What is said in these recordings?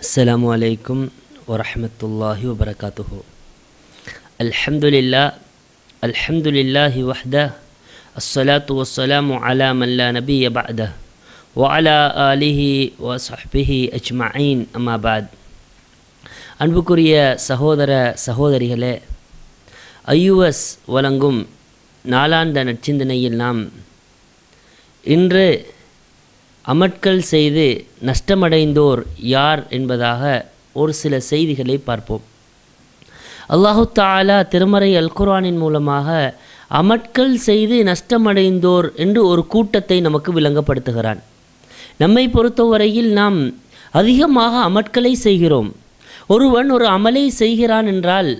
السلام عليكم ورحمة الله وبركاته الحمد لله الحمد لله وحده الصلاة والسلام على من لا نبي بعده وعلى آله وصحبه அஜ்மாயின் அம்மா பாத் அன்புக்குரிய சகோதர சகோதரிகளே ஐயுஎஸ் வழங்கும் நாளாந்த நற்சிந்தனையில் நாம் இன்று அமட்கள் செய்து நஷ்டமடைந்தோர் யார் என்பதாக ஒரு சில செய்திகளை பார்ப்போம் அல்லாஹு தாலா திருமறை அல்குரானின் மூலமாக அமட்கள் செய்து நஷ்டமடைந்தோர் என்று ஒரு கூட்டத்தை நமக்கு விளங்கப்படுத்துகிறான் நம்மை பொறுத்தவரையில் நாம் அதிகமாக அமட்களை செய்கிறோம் ஒருவன் ஒரு அமலை செய்கிறான் என்றால்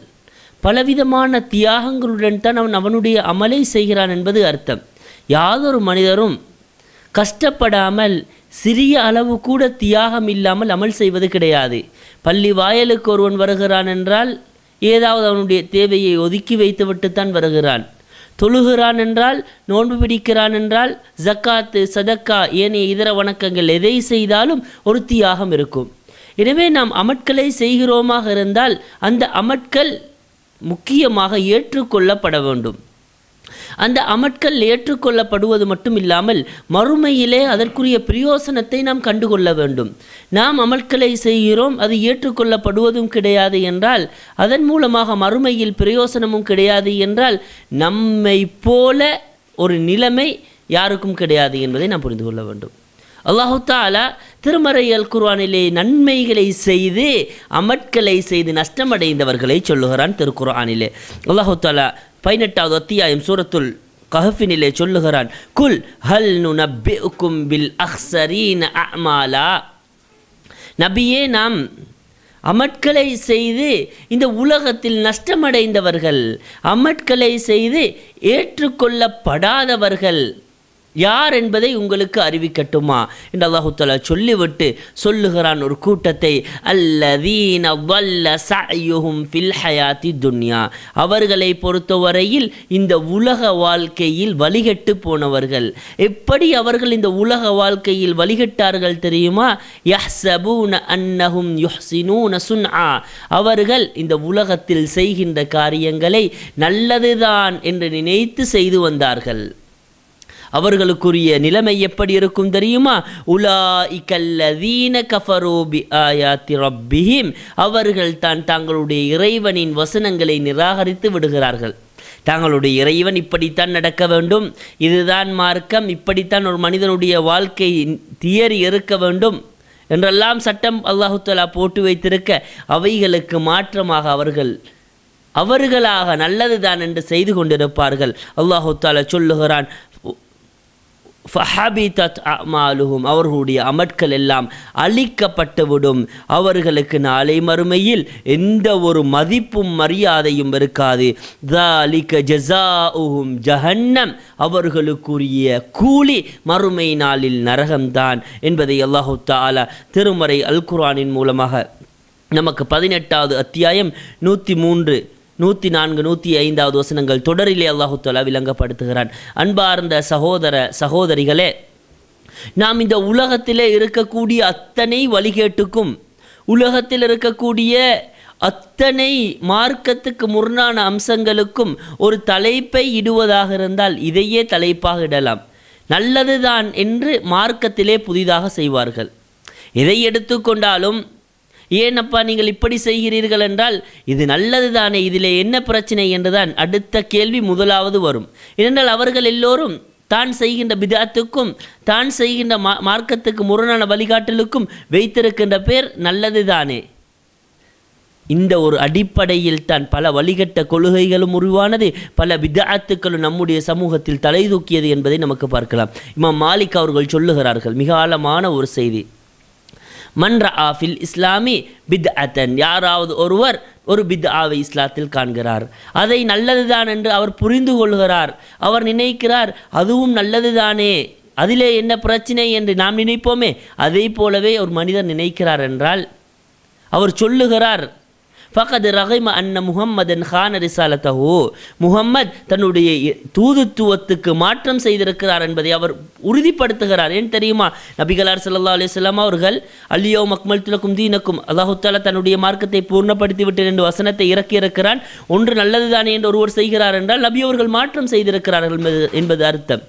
பலவிதமான தியாகங்களுடன் தான் அவன் அவனுடைய அமலை செய்கிறான் என்பது அர்த்தம் யாதொரு மனிதரும் கஷ்டப்படாமல் சிறிய அளவு கூட தியாகம் இல்லாமல் அமல் செய்வது கிடையாது பள்ளி வாயலுக்கு ஒருவன் வருகிறான் என்றால் ஏதாவது அவனுடைய தேவையை ஒதுக்கி வைத்துவிட்டுத்தான் வருகிறான் தொழுகிறான் என்றால் நோன்பு பிடிக்கிறான் என்றால் ஜக்காத்து சதக்கா ஏனைய இதர வணக்கங்கள் எதை செய்தாலும் ஒரு தியாகம் இருக்கும் எனவே நாம் அமட்களை செய்கிறோமாக இருந்தால் அந்த அமட்கள் முக்கியமாக ஏற்றுக்கொள்ளப்பட வேண்டும் அந்த அமட்கள் ஏற்றுக்கொள்ளப்படுவது மட்டும் இல்லாமல் மறுமையிலே அதற்குரிய பிரயோசனத்தை நாம் கண்டுகொள்ள வேண்டும் நாம் அமட்களை செய்கிறோம் அது ஏற்றுக்கொள்ளப்படுவதும் கிடையாது என்றால் அதன் மூலமாக மறுமையில் பிரயோசனமும் கிடையாது என்றால் நம்மை போல ஒரு நிலைமை யாருக்கும் கிடையாது என்பதை நாம் புரிந்து கொள்ள வேண்டும் அல்லாஹு தாலா திருமறை அல் குர்ஆனிலே நன்மைகளை செய்து அமட்களை செய்து நஷ்டமடைந்தவர்களை சொல்லுகிறான் திருக்குர்ஆனிலே அல்லாஹு தாலா பதினெட்டாவது அத்தியாயம் சூரத்துல் கஹஃபினிலே சொல்லுகிறான் குல் ஹல் நுனப்பிக்கும் பில் அஹ்சரீன் அமாலா நபியே நாம் அமட்களை செய்து இந்த உலகத்தில் நஷ்டமடைந்தவர்கள் அமட்களை செய்து ஏற்றுக்கொள்ளப்படாதவர்கள் யார் என்பதை உங்களுக்கு அறிவிக்கட்டுமா என்று அல்லாஹுத்தலா சொல்லிவிட்டு சொல்லுகிறான் ஒரு கூட்டத்தை அல்லதீன வல்ல சயுகும் ஃபில்ஹயாத்தி துன்யா அவர்களை பொறுத்தவரையில் இந்த உலக வாழ்க்கையில் வழிகட்டு போனவர்கள் எப்படி அவர்கள் இந்த உலக வாழ்க்கையில் வழிகட்டார்கள் தெரியுமா யஹ்சபூன அன்னஹும் யுஹ்சினூன சுன்ஆ அவர்கள் இந்த உலகத்தில் செய்கின்ற காரியங்களை நல்லதுதான் என்று நினைத்து செய்து வந்தார்கள் அவர்களுக்குரிய நிலைமை எப்படி இருக்கும் தெரியுமா உலா இக்கல்லதீன கஃபரோபி ஆயாத்தி ரப்பிஹிம் அவர்கள் தான் தங்களுடைய இறைவனின் வசனங்களை நிராகரித்து விடுகிறார்கள் தங்களுடைய இறைவன் இப்படித்தான் நடக்க வேண்டும் இதுதான் மார்க்கம் இப்படித்தான் ஒரு மனிதனுடைய வாழ்க்கை தியரி இருக்க வேண்டும் என்றெல்லாம் சட்டம் அல்லாஹுத்தலா போட்டு வைத்திருக்க அவைகளுக்கு மாற்றமாக அவர்கள் அவர்களாக நல்லதுதான் என்று செய்து கொண்டிருப்பார்கள் அல்லாஹுத்தாலா சொல்லுகிறான் ஃபஹபிதத் அமாலுகும் அவர்களுடைய அமட்கள் எல்லாம் அழிக்கப்பட்டுவிடும் அவர்களுக்கு நாளை மறுமையில் எந்த ஒரு மதிப்பும் மரியாதையும் இருக்காது தாலிக ஜசா உஹும் ஜஹன்னம் அவர்களுக்குரிய கூலி மறுமை நாளில் நரகம்தான் என்பதை அல்லாஹு தாலா திருமறை அல் குரானின் மூலமாக நமக்கு பதினெட்டாவது அத்தியாயம் நூற்றி மூன்று நூற்றி நான்கு நூற்றி ஐந்தாவது வசனங்கள் தொடரிலே அல்லாஹு விளங்கப்படுத்துகிறான் அன்பார்ந்த சகோதர சகோதரிகளே நாம் இந்த உலகத்திலே இருக்கக்கூடிய அத்தனை வழிகேட்டுக்கும் உலகத்தில் இருக்கக்கூடிய அத்தனை மார்க்கத்துக்கு முரணான அம்சங்களுக்கும் ஒரு தலைப்பை இடுவதாக இருந்தால் இதையே தலைப்பாக இடலாம் நல்லதுதான் என்று மார்க்கத்திலே புதிதாக செய்வார்கள் எதை எடுத்துக்கொண்டாலும் ஏனப்பா நீங்கள் இப்படி செய்கிறீர்கள் என்றால் இது நல்லது தானே இதில் என்ன பிரச்சனை என்றுதான் அடுத்த கேள்வி முதலாவது வரும் ஏனென்றால் அவர்கள் எல்லோரும் தான் செய்கின்ற பிதாத்துக்கும் தான் செய்கின்ற மா மார்க்கத்துக்கு முரணான வழிகாட்டலுக்கும் வைத்திருக்கின்ற பேர் நல்லது தானே இந்த ஒரு அடிப்படையில் தான் பல வழிகட்ட கொள்கைகளும் உருவானது பல விதாத்துக்களும் நம்முடைய சமூகத்தில் தலை தூக்கியது என்பதை நமக்கு பார்க்கலாம் இம்மா மாலிக் அவர்கள் சொல்லுகிறார்கள் மிக ஆழமான ஒரு செய்தி மன்ற ஆஃபில் இஸ்லாமி பித் அத்தன் யாராவது ஒருவர் ஒரு பித் ஆவை இஸ்லாத்தில் காண்கிறார் அதை நல்லதுதான் என்று அவர் புரிந்து கொள்கிறார் அவர் நினைக்கிறார் அதுவும் நல்லதுதானே அதிலே என்ன பிரச்சனை என்று நாம் நினைப்போமே அதே போலவே ஒரு மனிதர் நினைக்கிறார் என்றால் அவர் சொல்லுகிறார் ஃபகது ரஹிம அன்ன முகம்மதன் ஹான் ரிசாலத்தஹோ முகம்மத் தன்னுடைய தூதுத்துவத்துக்கு மாற்றம் செய்திருக்கிறார் என்பதை அவர் உறுதிப்படுத்துகிறார் ஏன் தெரியுமா நபிகளார் சல்லா அலிஸ்லாம் அவர்கள் அல்லியோ மக்மல் துலக்கும் தீனக்கும் அல்லாஹுத்தாலா தன்னுடைய மார்க்கத்தை பூர்ணப்படுத்தி விட்டேன் என்று வசனத்தை இறக்கியிருக்கிறான் ஒன்று நல்லதுதானே என்று ஒருவர் செய்கிறார் என்றால் நபி அவர்கள் மாற்றம் செய்திருக்கிறார்கள் என்பது அர்த்தம்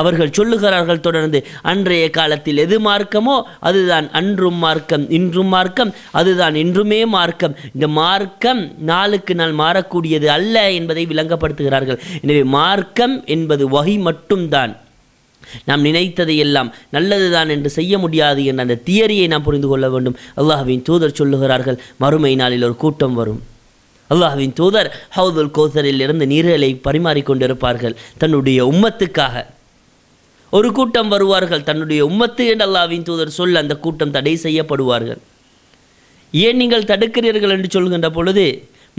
அவர்கள் சொல்லுகிறார்கள் தொடர்ந்து அன்றைய காலத்தில் எது மார்க்கமோ அதுதான் அன்றும் மார்க்கம் இன்றும் மார்க்கம் அதுதான் இன்றுமே மார்க்கம் இந்த மார்க்கம் நாளுக்கு நாள் மாறக்கூடியது அல்ல என்பதை விளங்கப்படுத்துகிறார்கள் எனவே மார்க்கம் என்பது வகை மட்டும்தான் நாம் நினைத்ததை எல்லாம் நல்லதுதான் என்று செய்ய முடியாது என்ற அந்த தியரியை நாம் புரிந்து கொள்ள வேண்டும் அல்லாஹாவின் தூதர் சொல்லுகிறார்கள் மறுமை நாளில் ஒரு கூட்டம் வரும் அல்லாஹாவின் தூதர் ஹவுதுல் கோசரில் இருந்து நீர்களை பரிமாறிக்கொண்டிருப்பார்கள் தன்னுடைய உம்மத்துக்காக ஒரு கூட்டம் வருவார்கள் தன்னுடைய உம்மத்து என்று அல்லாவின் தூதர் சொல் அந்த கூட்டம் தடை செய்யப்படுவார்கள் ஏன் நீங்கள் தடுக்கிறீர்கள் என்று சொல்கின்ற பொழுது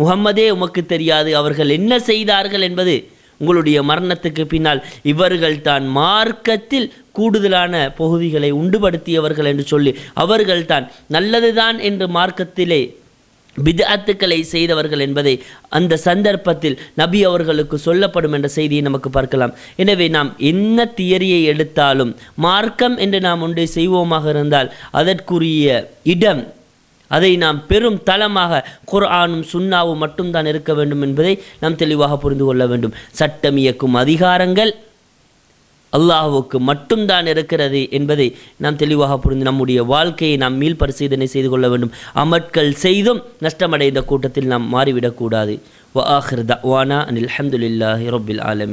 முகம்மதே உமக்கு தெரியாது அவர்கள் என்ன செய்தார்கள் என்பது உங்களுடைய மரணத்துக்கு பின்னால் இவர்கள் தான் மார்க்கத்தில் கூடுதலான பகுதிகளை உண்டுபடுத்தியவர்கள் என்று சொல்லி அவர்கள் தான் நல்லதுதான் என்று மார்க்கத்திலே பிதாத்துக்களை செய்தவர்கள் என்பதை அந்த சந்தர்ப்பத்தில் நபி அவர்களுக்கு சொல்லப்படும் என்ற செய்தியை நமக்கு பார்க்கலாம் எனவே நாம் என்ன தியரியை எடுத்தாலும் மார்க்கம் என்று நாம் ஒன்றை செய்வோமாக இருந்தால் அதற்குரிய இடம் அதை நாம் பெரும் தளமாக குர்ஆனும் சுண்ணாவும் மட்டும்தான் இருக்க வேண்டும் என்பதை நாம் தெளிவாக புரிந்து கொள்ள வேண்டும் சட்டம் இயக்கும் அதிகாரங்கள் அல்லாஹுவுக்கு மட்டும்தான் இருக்கிறது என்பதை நாம் தெளிவாக புரிந்து நம்முடைய வாழ்க்கையை நாம் மீள் பரிசீலனை செய்து கொள்ள வேண்டும் அமட்கள் செய்தும் நஷ்டமடைந்த கூட்டத்தில் நாம் மாறிவிடக்கூடாது வ ஆஹிர் தவானா அனில் அஹமதுல்லாஹி ரொபில் ஆலமி